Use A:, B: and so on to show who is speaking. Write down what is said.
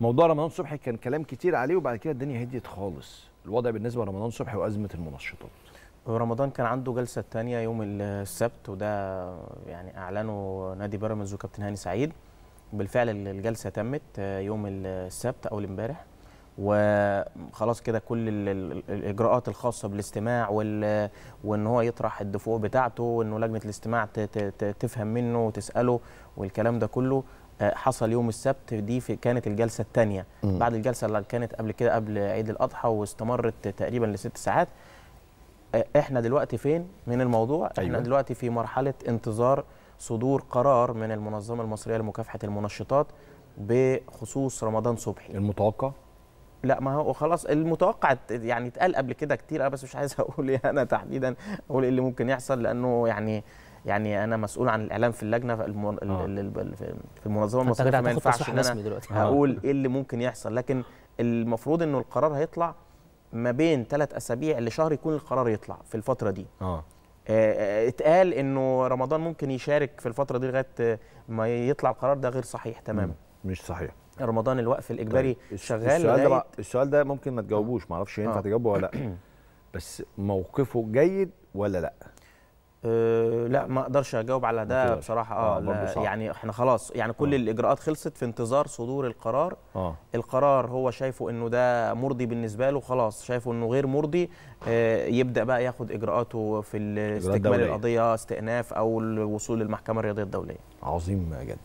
A: موضوع رمضان صبحي كان كلام كتير عليه وبعد كده الدنيا هديت خالص الوضع بالنسبه لرمضان صبحي وازمه المنشطات رمضان كان عنده جلسه تانية يوم السبت وده يعني اعلنه نادي بيراميدز وكابتن هاني سعيد بالفعل الجلسه تمت آه، يوم السبت اول امبارح وخلاص كده كل الاجراءات الخاصه بالاستماع وان هو يطرح الدفوع بتاعته وانه لجنه الاستماع تفهم منه وتساله والكلام ده كله آه، حصل يوم السبت دي في كانت الجلسه الثانيه بعد الجلسه اللي كانت قبل كده قبل عيد الاضحى واستمرت تقريبا لست ساعات آه، احنا دلوقتي فين من الموضوع أيوة. احنا دلوقتي في مرحله انتظار صدور قرار من المنظمه المصريه لمكافحه المنشطات بخصوص رمضان صبحي المتوقع لا ما هو خلاص المتوقع يعني اتقال قبل كده كتير انا بس مش عايز اقول يعني انا تحديدا اقول ايه اللي ممكن يحصل لانه يعني يعني انا مسؤول عن الاعلام في اللجنه في, المن... آه. في المنظمه المصريه ما ينفعش ان انا آه. هقول ايه اللي ممكن يحصل لكن المفروض انه القرار هيطلع ما بين ثلاث اسابيع لشهر يكون القرار يطلع في الفتره دي آه. اه اتقال انه رمضان ممكن يشارك في الفتره دي لغايه ما يطلع القرار ده غير صحيح تماما مش صحيح رمضان الوقف الاجباري طيب. شغال السؤال ده بقى السؤال ده ممكن ما تجاوبوش ما اعرفش ينفع تجاوبه ولا لا بس موقفه جيد ولا لا لا ما اقدرش اجاوب على ده بصراحه اه, آه يعني احنا خلاص يعني كل آه. الاجراءات خلصت في انتظار صدور القرار آه. القرار هو شايفه انه ده مرضي بالنسبه له خلاص شايفه انه غير مرضي آه يبدا بقى ياخد اجراءاته في استكمال القضيه استئناف او الوصول للمحكمه الرياضيه الدوليه عظيم جدا